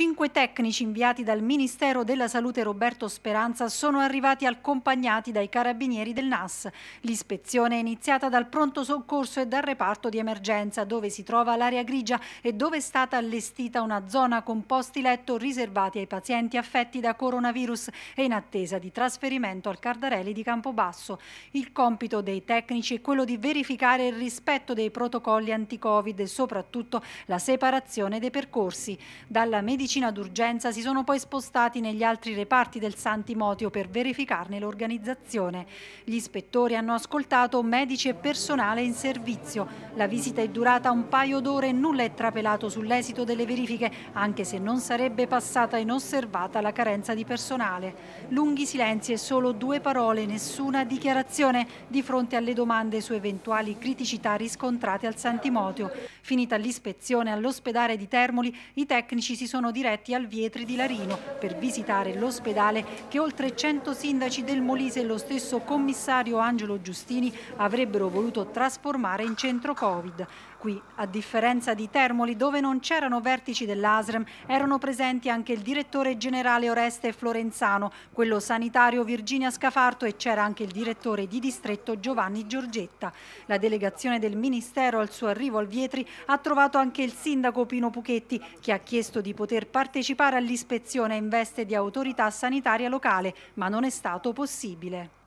Cinque tecnici inviati dal Ministero della Salute Roberto Speranza sono arrivati accompagnati dai carabinieri del NAS. L'ispezione è iniziata dal pronto soccorso e dal reparto di emergenza dove si trova l'area grigia e dove è stata allestita una zona con posti letto riservati ai pazienti affetti da coronavirus e in attesa di trasferimento al Cardarelli di Campobasso. Il compito dei tecnici è quello di verificare il rispetto dei protocolli anti-covid e soprattutto la separazione dei percorsi. Dalla medicina medicina d'urgenza si sono poi spostati negli altri reparti del Santimotio per verificarne l'organizzazione. Gli ispettori hanno ascoltato medici e personale in servizio. La visita è durata un paio d'ore e nulla è trapelato sull'esito delle verifiche, anche se non sarebbe passata inosservata la carenza di personale. Lunghi silenzi e solo due parole, nessuna dichiarazione di fronte alle domande su eventuali criticità riscontrate al Santimotio. Finita l'ispezione all'ospedale di Termoli, i tecnici si sono furono diretti al Vietri di Larino per visitare l'ospedale che oltre 100 sindaci del Molise e lo stesso commissario Angelo Giustini avrebbero voluto trasformare in centro Covid. Qui, a differenza di Termoli, dove non c'erano vertici dell'ASREM, erano presenti anche il direttore generale Oreste Florenzano, quello sanitario Virginia Scafarto e c'era anche il direttore di distretto Giovanni Giorgetta. La delegazione del Ministero al suo arrivo al Vietri ha trovato anche il sindaco Pino Puchetti, che ha chiesto di poter poter partecipare all'ispezione in veste di autorità sanitaria locale, ma non è stato possibile.